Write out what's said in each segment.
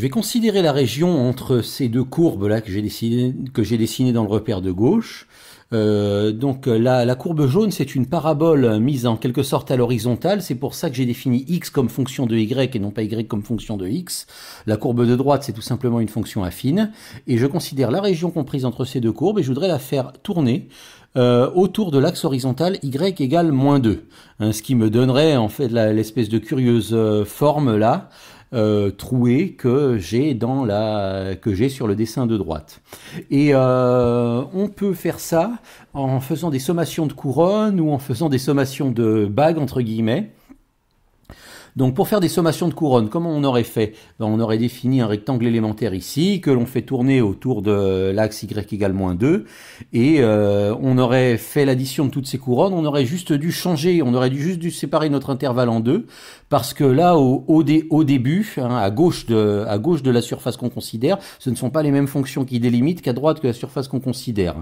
Je vais considérer la région entre ces deux courbes là que j'ai dessinées dessiné dans le repère de gauche. Euh, donc euh, la, courbe jaune, c'est une parabole mise en quelque sorte à l'horizontale. C'est pour ça que j'ai défini x comme fonction de y et non pas y comme fonction de x. La courbe de droite, c'est tout simplement une fonction affine. Et je considère la région comprise entre ces deux courbes et je voudrais la faire tourner. Euh, autour de l'axe horizontal y égale moins 2, hein, ce qui me donnerait en fait l'espèce de curieuse forme là, euh, que j'ai dans la que j'ai sur le dessin de droite. Et euh, on peut faire ça en faisant des sommations de couronne ou en faisant des sommations de bagues entre guillemets. Donc pour faire des sommations de couronnes, comment on aurait fait ben, On aurait défini un rectangle élémentaire ici, que l'on fait tourner autour de l'axe y égale moins 2, et euh, on aurait fait l'addition de toutes ces couronnes, on aurait juste dû changer, on aurait dû juste dû séparer notre intervalle en deux, parce que là, au, début, hein, à, gauche de, la surface qu'on considère, ce ne sont pas les mêmes fonctions qui délimitent qu'à droite que la surface qu'on considère.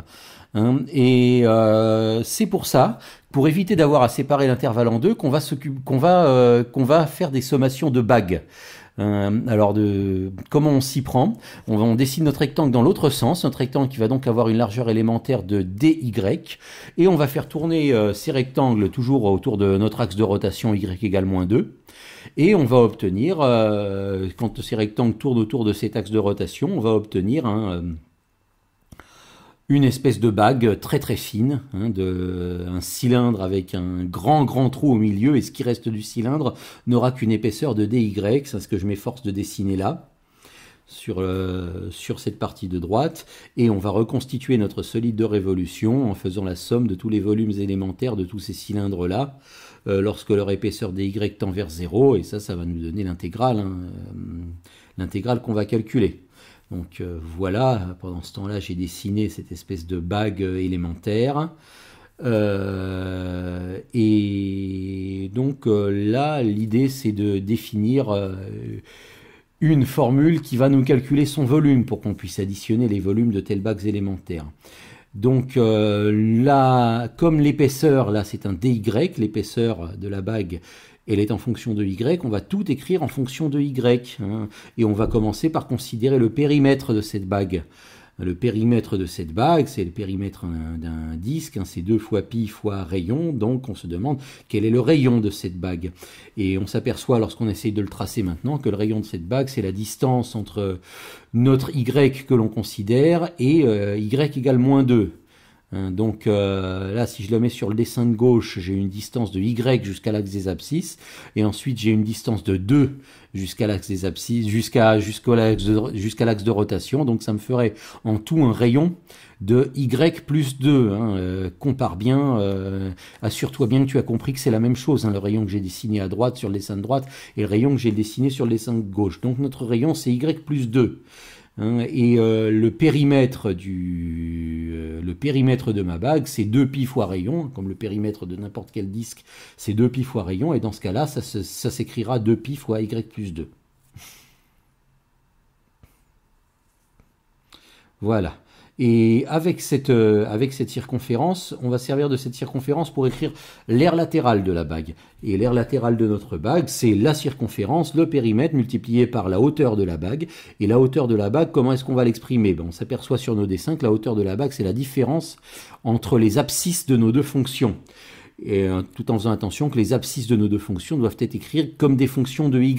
Hein, et euh, c'est pour ça pour éviter d'avoir à séparer l'intervalle en deux, qu'on va, euh, faire des sommations de bagues. Euh, alors, comment on s'y prend on, dessine notre rectangle dans l'autre sens, notre rectangle qui va donc avoir une largeur élémentaire de dy, et on va faire tourner euh, ces rectangles toujours autour de notre axe de rotation y égale moins 2, et on va obtenir, quand ces rectangles tournent autour de cet axe de rotation, on va obtenir un une espèce de bague très très fine, hein, de, un cylindre avec un grand grand trou au milieu, et ce qui reste du cylindre n'aura qu'une épaisseur de DY, c'est ce que je m'efforce de dessiner là, sur, euh, sur cette partie de droite, et on va reconstituer notre solide de révolution en faisant la somme de tous les volumes élémentaires de tous ces cylindres-là, euh, lorsque leur épaisseur DY tend vers 0, et ça, ça va nous donner l'intégrale, hein, euh, l'intégrale qu'on va calculer. Donc euh, voilà, pendant ce temps-là, j'ai dessiné cette espèce de bague euh, élémentaire. Euh, et donc là, l'idée, c'est de définir une formule qui va nous calculer son volume pour qu'on puisse additionner les volumes de telles bagues élémentaires. Donc euh, là, comme l'épaisseur, là c'est un dy, l'épaisseur de la bague, elle est en fonction de y, on va tout écrire en fonction de y. Hein. et on va commencer par considérer le périmètre de cette bague. Le périmètre de cette bague, c'est le périmètre d'un disque, hein, c'est 2 fois pi fois rayon, donc on se demande quel est le rayon de cette bague. Et on s'aperçoit lorsqu'on essaye de le tracer maintenant que le rayon de cette bague, c'est la distance entre notre y que l'on considère et euh, y égale moins 2. Hein, donc euh, là, si je le mets sur le dessin de gauche, j'ai une distance de y jusqu'à l'axe des abscisses, et ensuite j'ai une distance de 2 jusqu'à l'axe des abscisses, jusqu'à jusqu'à l'axe de, rotation. Donc ça me ferait en tout un rayon de y plus 2. Hein, euh, compare bien, euh, assure-toi bien que tu as compris que c'est la même chose. Hein, le rayon que j'ai dessiné à droite sur le dessin de droite et le rayon que j'ai dessiné sur le dessin de gauche. Donc notre rayon c'est y plus 2. Hein, et euh, le périmètre du euh, le périmètre de ma bague, c'est 2 pi fois rayon, comme le périmètre de n'importe quel disque, c'est 2 pi fois rayon, et dans ce cas-là, ça, ça s'écrira 2 pi fois y plus 2. Voilà. Et euh, avec cette, circonférence, on va servir de cette circonférence pour écrire l'aire latérale de la bague. Et l'aire latérale de notre bague, c'est la circonférence, le périmètre multiplié par la hauteur de la bague. Et la hauteur de la bague, comment est-ce qu'on va l'exprimer ben, On s'aperçoit sur nos dessins que la hauteur de la bague, c'est la différence entre les abscisses de nos deux fonctions. Et, euh, tout en faisant attention que les abscisses de nos deux fonctions doivent être écrites comme des fonctions de y.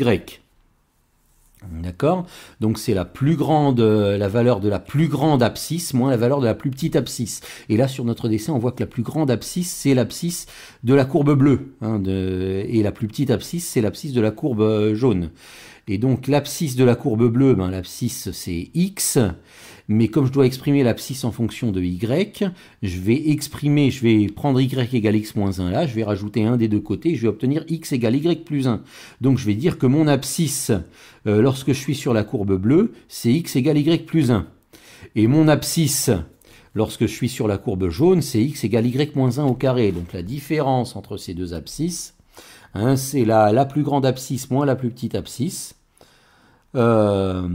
D'accord Donc c'est la plus grande, euh, la valeur de la plus grande abscisse moins la valeur de la plus petite abscisse. Et là sur notre dessin, on voit que la plus grande abscisse c'est l'abscisse de la courbe bleue, hein, et la plus petite abscisse c'est l'abscisse de la courbe euh, jaune. Et donc l'abscisse de la courbe bleue, ben, l'abscisse c'est x, mais comme je dois exprimer l'abscisse en fonction de y, je vais exprimer, je vais prendre y égale x moins 1 là, je vais rajouter un des deux côtés, je vais obtenir x égale y plus 1. Donc je vais dire que mon abscisse, euh, lorsque je suis sur la courbe bleue, c'est x égale y plus 1. Et mon abscisse, lorsque je suis sur la courbe jaune, c'est x égale y moins 1 au carré. Donc la différence entre ces deux abscisses, hein, c'est la, la plus grande abscisse moins la plus petite abscisse. Euh,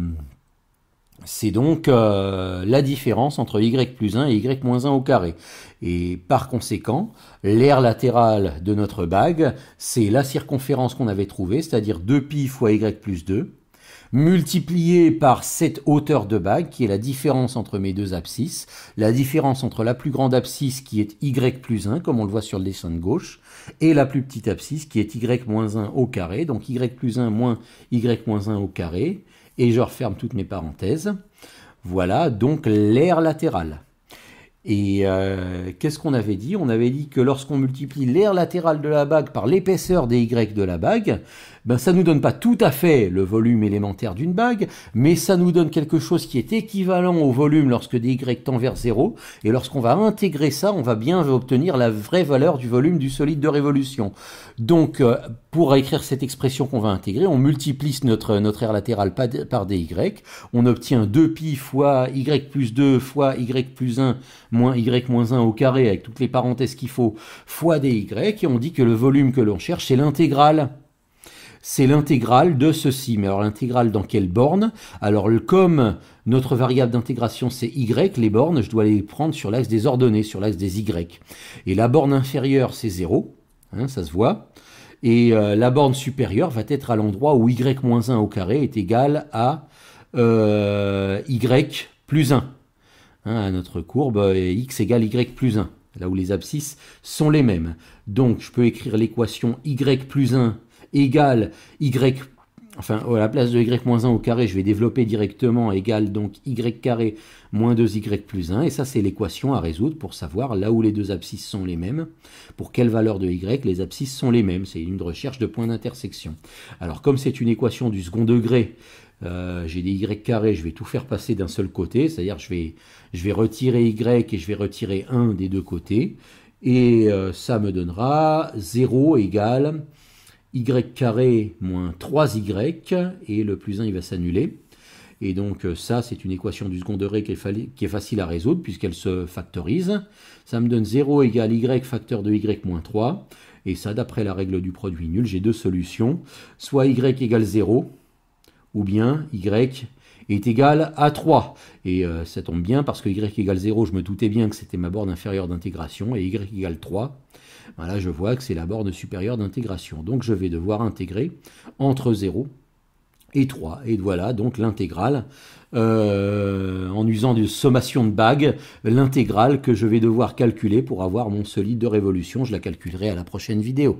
c'est donc euh, la différence entre y plus 1 et y moins 1 au carré. Et par conséquent, l'aire latérale de notre bague, c'est la circonférence qu'on avait trouvée, c'est-à-dire 2pi fois y plus 2, multiplié par cette hauteur de bague, qui est la différence entre mes deux abscisses, la différence entre la plus grande abscisse qui est y plus 1, comme on le voit sur le dessin de gauche, et la plus petite abscisse qui est y moins 1 au carré, donc y plus 1 moins y moins 1 au carré, et je referme toutes mes parenthèses. Voilà donc l'aire latérale. Et euh, qu'est-ce qu'on avait dit On avait dit que lorsqu'on multiplie l'aire latérale de la bague par l'épaisseur des y de la bague, ben ça nous donne pas tout à fait le volume élémentaire d'une bague, mais ça nous donne quelque chose qui est équivalent au volume lorsque dy tend vers 0, et lorsqu'on va intégrer ça, on va bien obtenir la vraie valeur du volume du solide de révolution. Donc, euh, pour écrire cette expression qu'on va intégrer, on multiplie notre, notre R latéral par dy, on obtient 2pi fois y plus 2 fois y plus 1 moins y moins 1 au carré, avec toutes les parenthèses qu'il faut, fois dy, et on dit que le volume que l'on cherche, c'est l'intégrale c'est l'intégrale de ceci. Mais alors l'intégrale dans quelle borne Alors comme notre variable d'intégration c'est y, les bornes, je dois les prendre sur l'axe des ordonnées, sur l'axe des y. Et la borne inférieure c'est 0, hein, ça se voit. Et euh, la borne supérieure va être à l'endroit où y-1 au carré est égal à euh, y plus 1. Hein, à notre courbe, euh, x égale y plus 1 là où les abscisses sont les mêmes. Donc je peux écrire l'équation y plus 1 égale y enfin à la place de y moins 1 au carré, je vais développer directement égale donc y carré moins 2y plus 1. Et ça, c'est l'équation à résoudre pour savoir là où les deux abscisses sont les mêmes, pour quelle valeur de y les abscisses sont les mêmes. C'est une recherche de points d'intersection. Alors comme c'est une équation du second degré, euh, j'ai des y carrés, je vais tout faire passer d'un seul côté, c'est-à-dire je vais, je vais retirer y et je vais retirer 1 des deux côtés. Et euh, ça me donnera 0 égale y carré moins 3y, et le plus 1 il va s'annuler. Et donc euh, ça, c'est une équation du second degré qui est, facile à résoudre puisqu'elle se factorise. Ça me donne 0 égale y facteur de y moins 3. Et ça, d'après la règle du produit nul, j'ai deux solutions. Soit y égale 0, ou bien y est égal à 3. Et euh, ça tombe bien parce que y égale 0, je me doutais bien que c'était ma borne inférieure d'intégration, et y égale 3, voilà, je vois que c'est la borne supérieure d'intégration. Donc je vais devoir intégrer entre 0 et 3. Et voilà donc l'intégrale, euh, en usant une sommation de bagues, l'intégrale que je vais devoir calculer pour avoir mon solide de révolution. Je la calculerai à la prochaine vidéo.